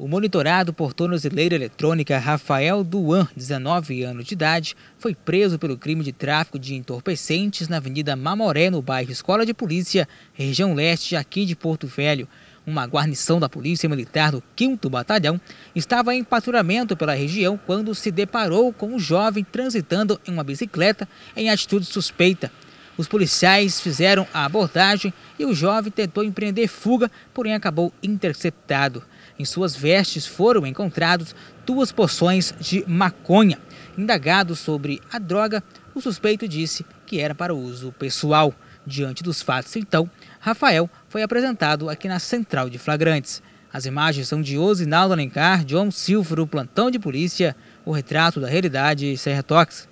O monitorado por tornozeleira eletrônica Rafael Duan, 19 anos de idade, foi preso pelo crime de tráfico de entorpecentes na Avenida Mamoré, no bairro Escola de Polícia, região leste aqui de Porto Velho. Uma guarnição da Polícia Militar do 5 Batalhão estava em patrulhamento pela região quando se deparou com um jovem transitando em uma bicicleta em atitude suspeita. Os policiais fizeram a abordagem e o jovem tentou empreender fuga, porém acabou interceptado. Em suas vestes foram encontrados duas porções de maconha. Indagado sobre a droga, o suspeito disse que era para uso pessoal. Diante dos fatos, então, Rafael foi apresentado aqui na Central de Flagrantes. As imagens são de Osinaldo Alencar, John Silva, plantão de polícia, o retrato da realidade Serra Tox.